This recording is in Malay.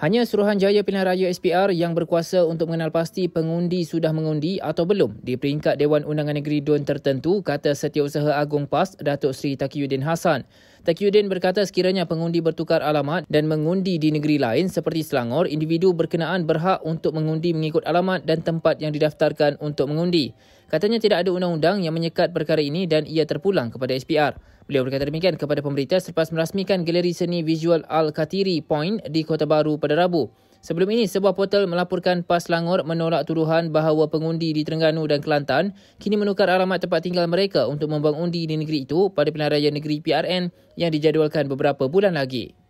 Hanya Suruhanjaya Pilihan Raya SPR yang berkuasa untuk mengenal pasti pengundi sudah mengundi atau belum di peringkat Dewan Undangan Negeri Dun tertentu kata Setiausaha Agung PAS Datuk Seri Takiyuddin Hasan. Takiyuddin berkata sekiranya pengundi bertukar alamat dan mengundi di negeri lain seperti Selangor, individu berkenaan berhak untuk mengundi mengikut alamat dan tempat yang didaftarkan untuk mengundi. Katanya tidak ada undang-undang yang menyekat perkara ini dan ia terpulang kepada SPR. Beliau berkata demikian kepada pemerintah selepas merasmikan Galeri Seni Visual Al-Katiri Point di Kota Baru pada Rabu. Sebelum ini, sebuah portal melaporkan PAS Langor menolak tuduhan bahawa pengundi di Terengganu dan Kelantan kini menukar alamat tempat tinggal mereka untuk membuang undi di negeri itu pada pilihan raya negeri PRN yang dijadualkan beberapa bulan lagi.